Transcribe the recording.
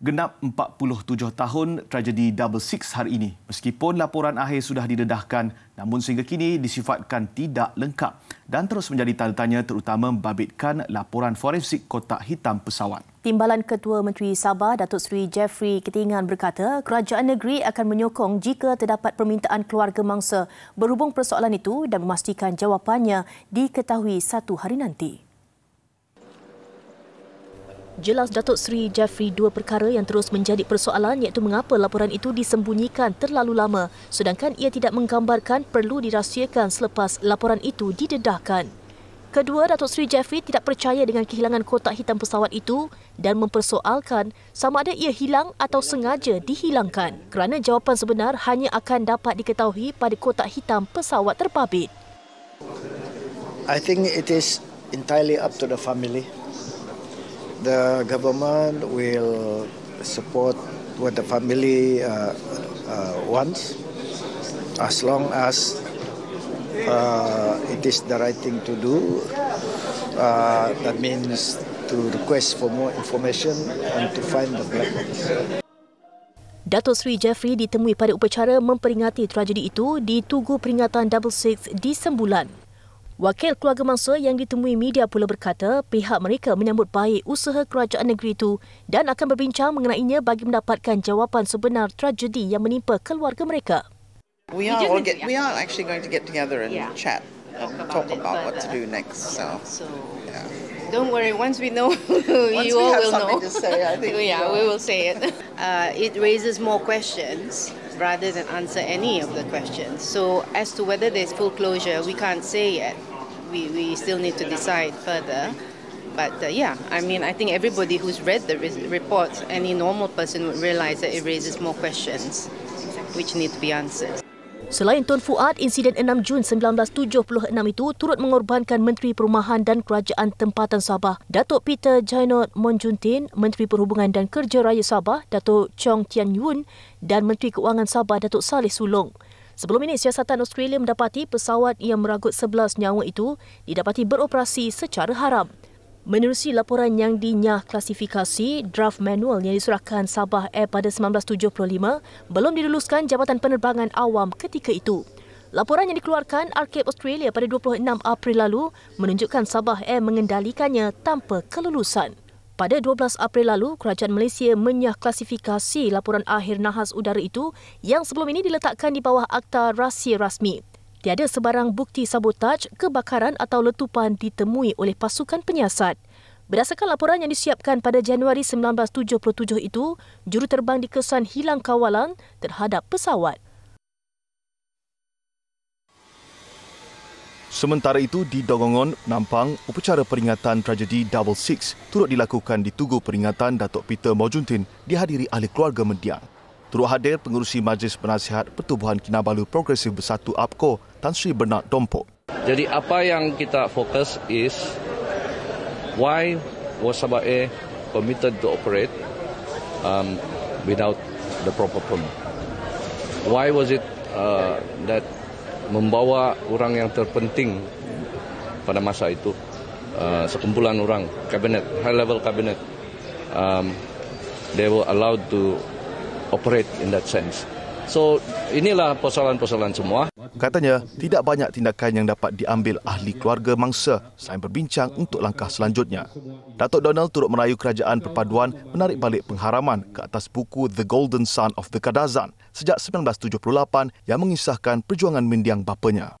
genap 47 tahun tragedi Double Six hari ini. Meskipun laporan akhir sudah didedahkan, namun sehingga kini disifatkan tidak lengkap dan terus menjadi tanda tanya terutama membabitkan laporan forensik kotak hitam pesawat. Timbalan Ketua Menteri Sabah, Datuk Seri Jeffrey Ketingan berkata, kerajaan negeri akan menyokong jika terdapat permintaan keluarga mangsa berhubung persoalan itu dan memastikan jawapannya diketahui satu hari nanti. Jelas Datuk Seri Jeffrey dua perkara yang terus menjadi persoalan iaitu mengapa laporan itu disembunyikan terlalu lama sedangkan ia tidak menggambarkan perlu dirahsiakan selepas laporan itu didedahkan. Kedua, Datuk Seri Jeffrey tidak percaya dengan kehilangan kotak hitam pesawat itu dan mempersoalkan sama ada ia hilang atau sengaja dihilangkan kerana jawapan sebenar hanya akan dapat diketahui pada kotak hitam pesawat terpabit. I think it is entirely up to the family the government will support what the family uh, uh, wants as long as uh, it is the right thing to do. Uh, that means to request for more information and to find the black box. Dato' Sri Jeffrey ditemui pada upacara memperingati tragedi itu di Tugu Peringatan Double Six di Sembulan. Wakil keluarga mangsa yang ditemui media pula berkata pihak mereka menyambut baik usaha kerajaan negeri itu dan akan berbincang mengenainya bagi mendapatkan jawapan sebenar tragedi yang menimpa keluarga mereka. We are, all get, we are actually going to get together and yeah. chat and talk about, talk about what to do uh, next. So, yeah. Don't worry, once we know, once you we all have will know. To say, I think yeah, we will say it. Uh, it raises more questions rather than answer any of the questions. So as to whether there's full closure, we can't say yet we, we still need to decide further. But uh, yeah, I mean, I think everybody who's read the re- report, any normal person would realise that it raises more questions which need to be answered. Selain Tun Fuad, insiden 6 Jun 1976 itu turut mengorbankan Menteri Perumahan dan Kerajaan Tempatan Sabah, Datuk Peter Jainot Monjuntin, Menteri Perhubungan dan Kerja Raya Sabah, Datuk Chong Tian Yun dan Menteri Keuangan Sabah, Datuk Saleh Sulong. Sebelum ini, siasatan Australia mendapati pesawat yang meragut 11 nyawa itu didapati beroperasi secara haram. Menerusi laporan yang dinyah klasifikasi, draft manual yang diserahkan Sabah Air pada 1975 belum diluluskan Jabatan Penerbangan Awam ketika itu. Laporan yang dikeluarkan Arcape Australia pada 26 April lalu menunjukkan Sabah Air mengendalikannya tanpa kelulusan. Pada 12 April lalu, kerajaan Malaysia menyah klasifikasi laporan akhir nahas udara itu yang sebelum ini diletakkan di bawah Akta Rahsia Rasmi. Tiada sebarang bukti sabotaj, kebakaran atau letupan ditemui oleh pasukan penyiasat. Berdasarkan laporan yang disiapkan pada Januari 1977 itu, juruterbang dikesan hilang kawalan terhadap pesawat. Sementara itu di Dongongon, Nampang, upacara peringatan tragedi Double Six turut dilakukan di Tugu Peringatan Datuk Peter Mojuntin dihadiri ahli keluarga mendiang. Turut hadir pengurusi Majlis Penasihat Pertubuhan Kinabalu Progresif Bersatu APKO, Tan Sri Bernard Dompo. Jadi apa yang kita fokus is why was Wasabae permitted to operate um, without the proper permit. Why was it uh, that membawa orang yang terpenting pada masa itu uh, sekumpulan orang kabinet high level kabinet um, they were allowed to operate in that sense so inilah persoalan-persoalan semua katanya tidak banyak tindakan yang dapat diambil ahli keluarga mangsa selain berbincang untuk langkah selanjutnya Datuk Donald turut merayu kerajaan perpaduan menarik balik pengharaman ke atas buku The Golden Sun of the Kadazan sejak 1978 yang mengisahkan perjuangan mendiang bapanya.